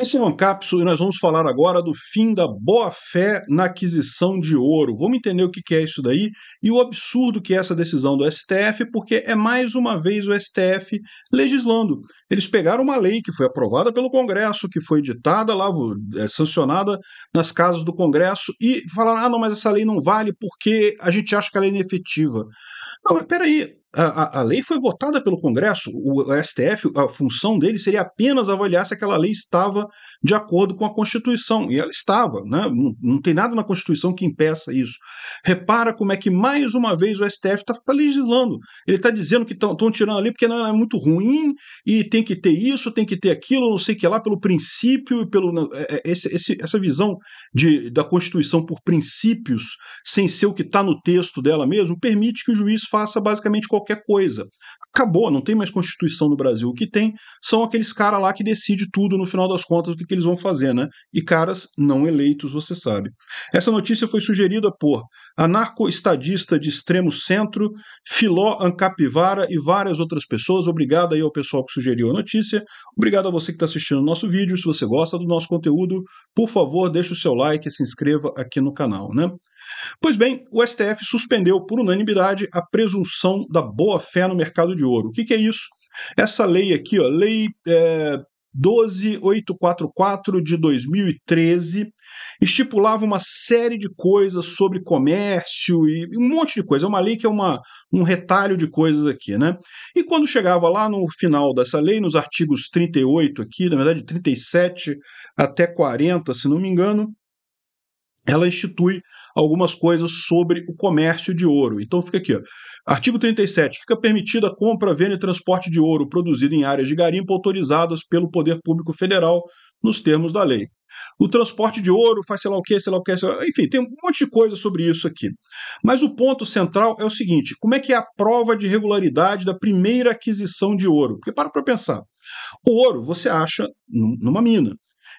Esse é um capso e nós vamos falar agora do fim da boa-fé na aquisição de ouro. Vamos entender o que é isso daí e o absurdo que é essa decisão do STF, porque é mais uma vez o STF legislando. Eles pegaram uma lei que foi aprovada pelo Congresso, que foi ditada lá, é, sancionada nas casas do Congresso e falaram: ah, não, mas essa lei não vale porque a gente acha que ela é inefetiva. Não, mas peraí, a, a, lei foi votada pelo Congresso, o STF, a função dele seria apenas avaliar se aquela lei estava de acordo com a Constituição, e ela estava, né? não, não tem nada na Constituição que impeça isso. Repara como é que, mais uma vez, o STF está tá legislando, ele está dizendo que estão tirando ali porque não, é muito ruim, e tem que ter isso, tem que ter aquilo, não sei o que lá, pelo princípio, pelo né, é, é, esse, esse, essa visão de, da Constituição por princípios, sem ser o que está no texto dela mesmo, permite que o juiz faça basicamente qualquer coisa. Acabou, não tem mais Constituição no Brasil. O que tem são aqueles caras lá que decidem tudo, no final das contas, o que, que eles vão fazer, né? E caras não eleitos, você sabe. Essa notícia foi sugerida por anarco-estadista de extremo centro, Filó Ancapivara e várias outras pessoas. Obrigado aí ao pessoal que sugeriu a notícia. Obrigado a você que está assistindo o nosso vídeo. Se você gosta do nosso conteúdo, por favor, deixe o seu like e se inscreva aqui no canal, né? Pois bem, o STF suspendeu por unanimidade a presunção da boa-fé no mercado de ouro. O que, que, é isso? Essa lei aqui, ó, lei é, 12844 de 2013 estipulava uma série de coisas sobre comércio e um monte de coisa. É uma lei que é uma, um retalho de coisas aqui, né? E quando chegava lá no final dessa lei, nos artigos 38 aqui, na verdade 37 até 40, se não me engano, ela institui algumas coisas sobre o comércio de ouro. Então fica aqui, ó. Artigo 37. Fica permitida a compra, venda e transporte de ouro produzido em áreas de garimpo autorizadas pelo Poder Público Federal nos termos da lei. O transporte de ouro faz sei lá o que, sei lá o que, enfim, tem um monte de coisa sobre isso aqui. Mas o ponto central é o seguinte: como é que é a prova de regularidade da primeira aquisição de ouro? Porque para para pensar. O ouro você acha numa mina.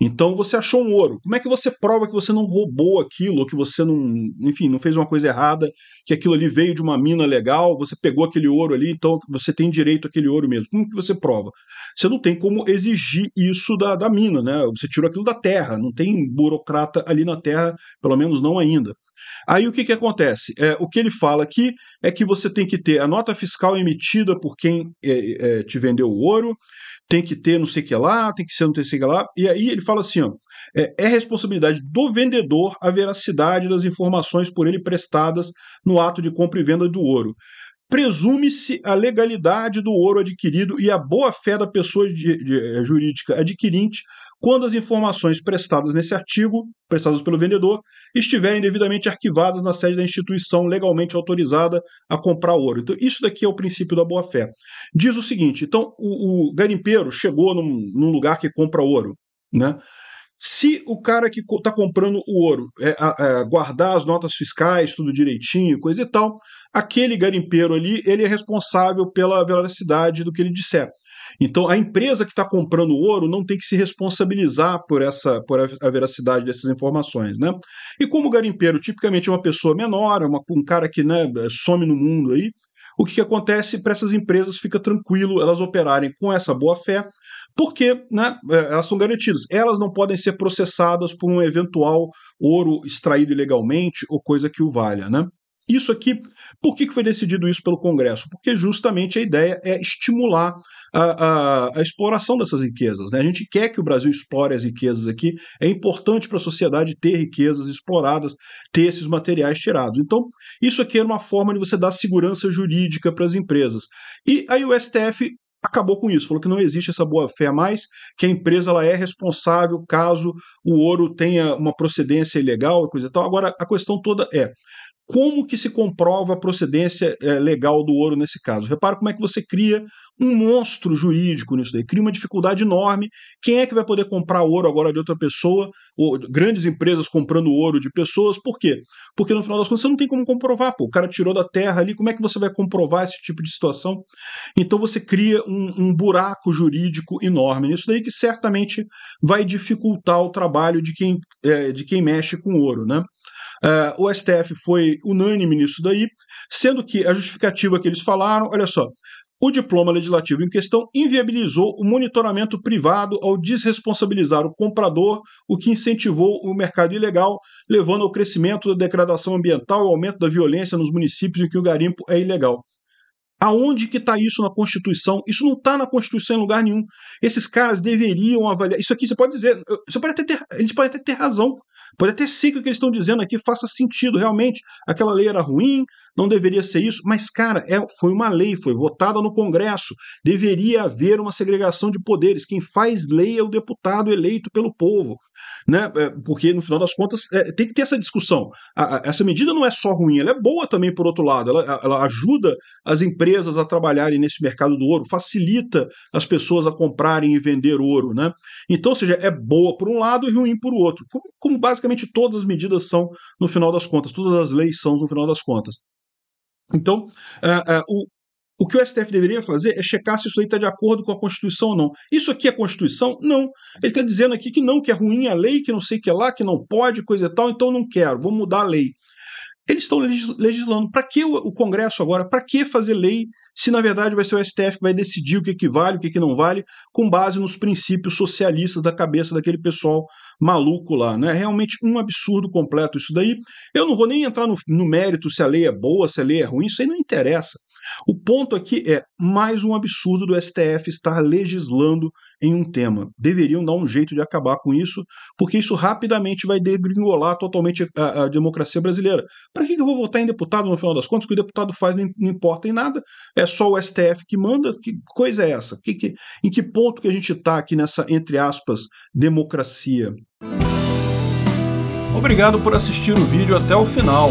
Então você achou um ouro. Como é que você prova que você não roubou aquilo, ou que você não, enfim, não fez uma coisa errada, que aquilo ali veio de uma mina legal, você pegou aquele ouro ali, então você tem direito àquele ouro mesmo. Como que você prova? Você não tem como exigir isso da, da mina, né? Você tirou aquilo da terra, não tem burocrata ali na terra, pelo menos não ainda. Aí o que, que acontece? É, o que ele fala aqui é que você tem que ter a nota fiscal emitida por quem é, é, te vendeu o ouro, tem que ter não sei o que lá, tem que ser não sei o que lá. E aí ele fala assim: ó, é, é, responsabilidade do vendedor a veracidade das informações por ele prestadas no ato de compra e venda do ouro presume-se a legalidade do ouro adquirido e a boa-fé da pessoa de, de, eh, jurídica adquirente quando as informações prestadas nesse artigo, prestadas pelo vendedor, estiverem devidamente arquivadas na sede da instituição legalmente autorizada a comprar ouro. Então, isso daqui é o princípio da boa-fé. Diz o seguinte: então, o, o garimpeiro chegou num, num lugar que compra ouro, né? Se o cara que está comprando o ouro é, é, guardar as notas fiscais, tudo direitinho, coisa e tal, aquele garimpeiro ali ele é responsável pela veracidade do que ele disser. Então, a empresa que está comprando ouro não tem que se responsabilizar por essa, por a veracidade dessas informações, né? E como o garimpeiro tipicamente é uma pessoa menor, é uma, um cara que né, some no mundo aí, o que, que acontece para essas empresas fica tranquilo elas operarem com essa boa fé, porque né, é, elas são garantidas. Elas não podem ser processadas por um eventual ouro extraído ilegalmente ou coisa que o valha, né? Isso aqui, por que foi decidido isso pelo Congresso? Porque justamente a ideia é estimular a, a, a exploração dessas riquezas. Né? A gente quer que o Brasil explore as riquezas aqui, é importante para a sociedade ter riquezas exploradas, ter esses materiais tirados. Então, isso aqui era uma forma de você dar segurança jurídica para as empresas. E aí o STF acabou com isso, falou que não existe essa boa-fé mais, que a empresa ela é responsável caso o ouro tenha uma procedência ilegal e coisa e tal. Agora, a questão toda é, como que se comprova a procedência é, legal do ouro nesse caso? Repara como é que você cria um monstro jurídico nisso daí, cria uma dificuldade enorme. Quem é que vai poder comprar ouro agora de outra pessoa? Ou grandes empresas comprando ouro de pessoas, por quê? Porque no final das contas você não tem como comprovar, pô, o cara tirou da terra ali, como é que você vai comprovar esse tipo de situação? Então você cria um, um buraco jurídico enorme nisso daí que certamente vai dificultar o trabalho de quem, é, de quem mexe com ouro, né? Uh, o STF foi unânime nisso daí, sendo que a justificativa que eles falaram, olha só, o diploma legislativo em questão inviabilizou o monitoramento privado ao desresponsabilizar o comprador, o que incentivou o mercado ilegal, levando ao crescimento da degradação ambiental e aumento da violência nos municípios em que o garimpo é ilegal. Aonde que está isso na Constituição? Isso não está na Constituição em lugar nenhum. Esses caras deveriam avaliar. Isso aqui você pode dizer. Você pode até ter, eles podem até ter razão. Pode até ser que o que eles estão dizendo aqui faça sentido, realmente. Aquela lei era ruim, não deveria ser isso, mas, cara, é, foi uma lei, foi votada no Congresso. Deveria haver uma segregação de poderes. Quem faz lei é o deputado eleito pelo povo. Né? É, porque, no final das contas, é, tem que ter essa discussão. A, a, essa medida não é só ruim, ela é boa também, por outro lado. Ela, ela ajuda as empresas a trabalharem nesse mercado do ouro, facilita as pessoas a comprarem e vender ouro. Né? Então, ou seja, é boa por um lado e ruim por outro. Como, como basicamente todas as medidas são, no final das contas, todas as leis são, no final das contas. Então, uh, uh, o, o que o STF deveria fazer é checar se isso aí está de acordo com a Constituição ou não. Isso aqui é Constituição? Não. Ele está dizendo aqui que não, que é ruim a lei, que não sei o que lá, que não pode, coisa e tal, então não quero, vou mudar a lei. Eles estão legislando. Para que o Congresso agora? Para que fazer lei se na verdade vai ser o STF que vai decidir o que, que vale, o que, que não vale, com base nos princípios socialistas da cabeça daquele pessoal maluco lá. Né? É realmente um absurdo completo isso daí. Eu não vou nem entrar no, no mérito se a lei é boa, se a lei é ruim, isso aí não interessa. O ponto aqui é mais um absurdo do STF estar legislando em um tema. Deveriam dar um jeito de acabar com isso, porque isso rapidamente vai degringolar totalmente a, a democracia brasileira. Para que, que eu vou votar em deputado no final das contas? O que o deputado faz não, não importa em nada, é só o STF que manda. Que coisa é essa? Que, que, em que ponto que a gente está aqui nessa, entre aspas, democracia? Obrigado por assistir o vídeo até o final.